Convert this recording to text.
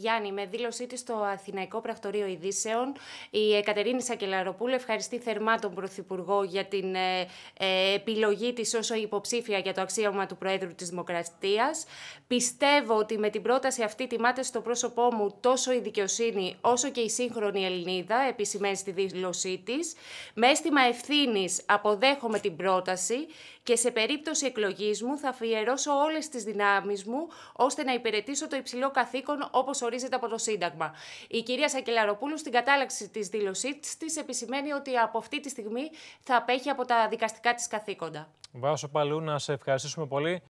Γιάννη, με δήλωσή της στο Αθηναϊκό Πρακτορείο Ειδήσεων, η Κατερίνη Σακελαροπούλου ευχαριστεί θερμά τον Πρωθυπουργό για την ε, ε, επιλογή της όσο υποψήφια για το αξίωμα του Προέδρου της Δημοκρατίας. Πιστεύω ότι με την πρόταση αυτή τιμάται στο πρόσωπό μου τόσο η δικαιοσύνη όσο και η σύγχρονη Ελληνίδα, επισημαίνει στη δήλωσή της. Με αίσθημα ευθύνης αποδέχομαι την πρόταση και σε περίπτωση εκλογής μου θα αφιερώσω όλες τις δυνάμεις μου ώστε να υπηρετήσω το υψηλό καθήκον όπως ορίζεται από το Σύνταγμα. Η κυρία Σακελαροπούλου στην κατάλαξη της δήλωσής της επισημαίνει ότι από αυτή τη στιγμή θα απέχει από τα δικαστικά της καθήκοντα. Βάσο Παλού, να σε ευχαριστήσουμε πολύ.